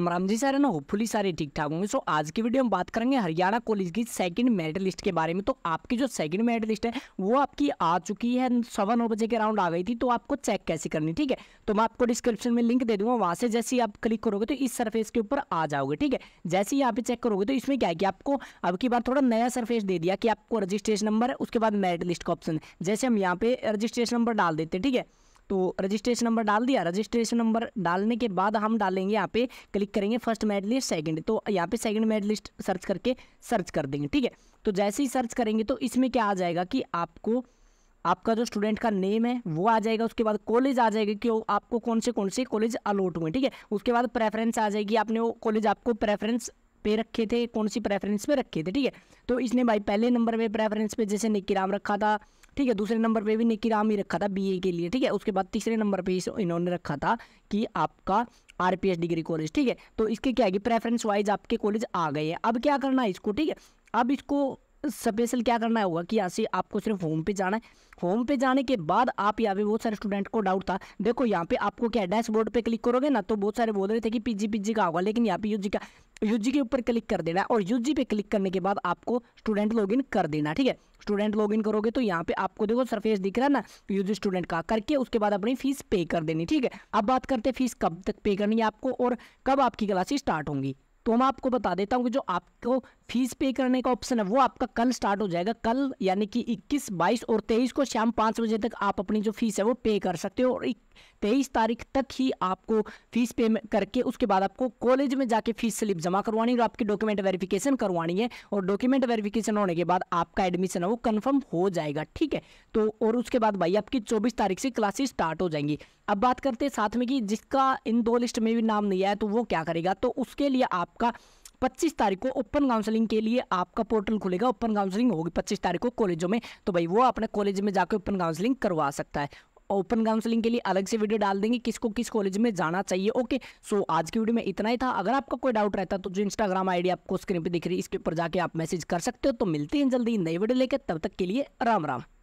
हम राम जी सर है ना होपफुली सारे ठीक ठाक होंगे सो आज की वीडियो हम बात करेंगे हरियाणा कॉलेज की सेकंड मेरिट लिस्ट के बारे में तो आपकी जो सेकंड मेरिट लिस्ट है वो आपकी आ चुकी है सवा नौ बजे के राउंड आ गई थी तो आपको चेक कैसे करनी ठीक है तो मैं आपको डिस्क्रिप्शन में लिंक दे दूंगा वहाँ से जैसे ही आप क्लिक करोगे तो इस सर्फेस के ऊपर आ जाओगे ठीक है जैसे ही यहाँ पे चेक करोगे तो इसमें क्या है कि आपको अब की बार थोड़ा नया सरफेस दे दिया कि आपको रजिस्ट्रेशन नंबर उसके बाद मेरिट लिस्ट का ऑप्शन जैसे हम यहाँ पे रजिस्ट्रेशन नंबर डाल देते हैं ठीक है तो रजिस्ट्रेशन नंबर डाल दिया रजिस्ट्रेशन नंबर डालने के बाद हम डालेंगे यहाँ पे क्लिक करेंगे फर्स्ट मेरिट लिस्ट सेकेंड तो यहाँ पे सेकेंड मेरिट लिस्ट सर्च करके सर्च कर देंगे ठीक है तो जैसे ही सर्च करेंगे तो इसमें क्या आ जाएगा कि आपको आपका जो स्टूडेंट का नेम है वो आ जाएगा उसके बाद कॉलेज आ जाएगा कि आपको कौन से कौन से कॉलेज अलॉट हुए ठीक है उसके बाद प्रेफरेंस आ जाएगी आपने वो कॉलेज आपको प्रेफरेंस पे रखे थे कौन सी प्रेफरेंस पे रखे थे ठीक है तो इसने भाई पहले नंबर पे प्रेफरेंस पे जैसे निक्की राम रखा था ठीक है दूसरे नंबर पे भी निक्की राम ही रखा था बीए के लिए ठीक है उसके बाद तीसरे नंबर पे इन्होंने रखा था कि आपका आरपीएस डिग्री कॉलेज ठीक है तो इसके क्या है कि प्रेफरेंस वाइज आपके कॉलेज आ गए हैं अब क्या करना है इसको ठीक है अब इसको स्पेशल क्या करना होगा कि यहाँ से आपको सिर्फ होम पे जाना है होम पे जाने के बाद आप यहाँ पे बहुत सारे स्टूडेंट को डाउट था देखो यहाँ पे आपको क्या डैशबोर्ड पे क्लिक करोगे ना तो बहुत सारे बोल रहे थे कि पीजी पीजी का होगा लेकिन यहाँ पे यूजी का यूजी के ऊपर क्लिक कर देना और यूजी पे क्लिक करने के बाद आपको स्टूडेंट लॉगिन कर देना ठीक है स्टूडेंट लॉगिन करोगे तो यहाँ पे आपको देखो सरफेस दिख रहा है ना यूजी स्टूडेंट का करके उसके बाद अपनी फीस पे कर देनी ठीक है अब बात करते हैं फीस कब तक पे करनी है आपको और कब आपकी क्लासेस स्टार्ट होंगी तो मैं आपको बता देता हूँ कि जो आपको फीस पे करने का ऑप्शन है वो आपका कल स्टार्ट हो जाएगा कल यानी कि 21, 22 और 23 को शाम पाँच बजे तक आप अपनी जो फीस है वो पे कर सकते हो और तेईस तारीख तक ही आपको फीस पे करके उसके बाद आपको कॉलेज में जाके फीस स्लिप जमा करवानी और आपकी डॉक्यूमेंट वेरिफिकेशन करवानी है और डॉक्यूमेंट वेरिफिकेशन होने के बाद आपका एडमिशन है वो कन्फर्म हो जाएगा ठीक है तो और उसके बाद भाई आपकी चौबीस तारीख से क्लासेस स्टार्ट हो जाएंगी अब बात करते हैं साथ में कि जिसका इन दो लिस्ट में भी नाम नहीं आया तो वो क्या करेगा तो उसके लिए आपका पच्चीस तारीख को ओपन काउंसलिंग के लिए आपका पोर्टल खुलेगा ओपन काउंसलिंग होगी पच्चीस तारीख को कॉलेजों में तो भाई वो अपने कॉलेज में जाकर ओपन काउंसलिंग करवा सकता है ओपन काउंसलिंग के लिए अलग से वीडियो डाल देंगे किसको किस कॉलेज में जाना चाहिए ओके सो आज की वीडियो में इतना ही था अगर आपका कोई डाउट रहता तो जो इंस्टाग्राम आईडी आपको स्क्रीन पर दिख रही है इसके ऊपर जाके आप मैसेज कर सकते हो तो मिलते हैं जल्दी नई वीडियो लेकर तब तक के लिए राम राम